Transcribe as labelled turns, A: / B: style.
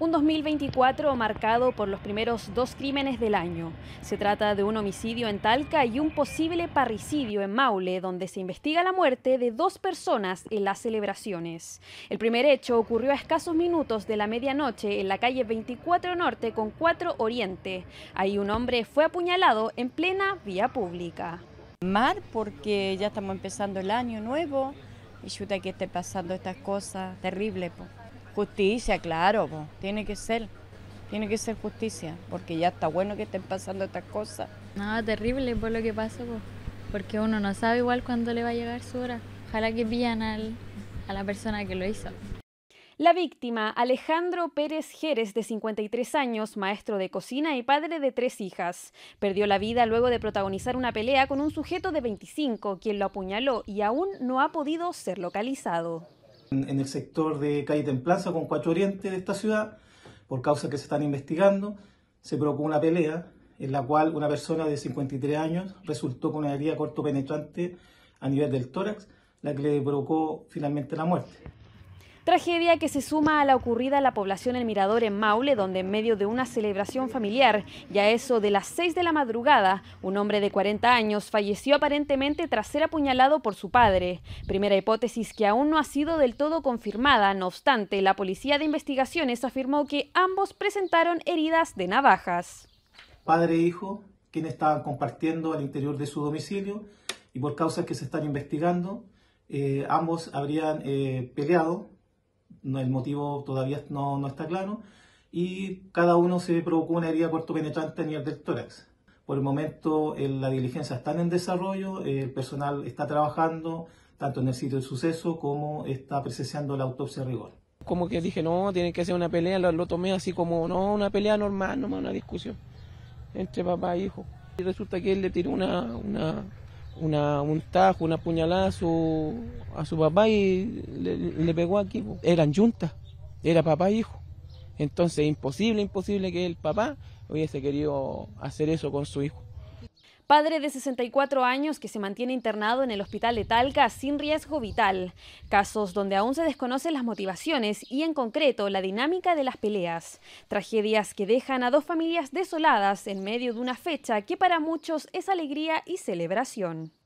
A: Un 2024 marcado por los primeros dos crímenes del año. Se trata de un homicidio en Talca y un posible parricidio en Maule, donde se investiga la muerte de dos personas en las celebraciones. El primer hecho ocurrió a escasos minutos de la medianoche en la calle 24 Norte con 4 Oriente. Ahí un hombre fue apuñalado en plena vía pública. Mar, porque ya estamos empezando el año nuevo y chuta que esté pasando estas cosas terribles. Justicia, claro, tiene que ser. Tiene que ser justicia, porque ya está bueno que estén pasando estas cosas. No, terrible por lo que pasó, porque uno no sabe igual cuándo le va a llegar su hora. Ojalá que pillan al, a la persona que lo hizo. La víctima, Alejandro Pérez Jerez, de 53 años, maestro de cocina y padre de tres hijas, perdió la vida luego de protagonizar una pelea con un sujeto de 25, quien lo apuñaló y aún no ha podido ser localizado
B: en, el sector de calle Templaza con Cuatro Oriente de esta ciudad, por causas que se están investigando, se provocó una pelea en la cual una persona de 53 años resultó con una herida corto penetrante a nivel del tórax, la que le provocó finalmente la muerte.
A: Tragedia que se suma a la ocurrida en la población El Mirador en Maule, donde en medio de una celebración familiar, ya eso de las 6 de la madrugada, un hombre de 40 años falleció aparentemente tras ser apuñalado por su padre. Primera hipótesis que aún no ha sido del todo confirmada, no obstante, la Policía de Investigaciones afirmó que ambos presentaron heridas de navajas.
B: Padre e hijo, quienes estaban compartiendo al interior de su domicilio y por causas que se están investigando, eh, ambos habrían eh, peleado el motivo todavía no, no, está claro, y cada uno se provocó una herida penetrante penetrante en del tórax. Por el momento la diligencia está en desarrollo, el personal está trabajando tanto en el sitio del suceso como está presenciando la autopsia a rigor.
C: Como que dije, no, tiene que ser una pelea, lo, tomé así como, no, una pelea normal, no una discusión entre papá e hijo. Y resulta que él le tiró una, una una, un tajo, una puñalada a su, papá y le, pegó aquí. Eran yuntas, era papá e hijo. Entonces, imposible, imposible que el papá hubiese querido hacer eso con su hijo
A: padre de 64 años que se mantiene internado en el hospital de Talca sin riesgo vital. Casos donde aún se desconocen las motivaciones y en concreto la dinámica de las peleas. Tragedias que dejan a dos familias desoladas en medio de una fecha que para muchos es alegría y celebración.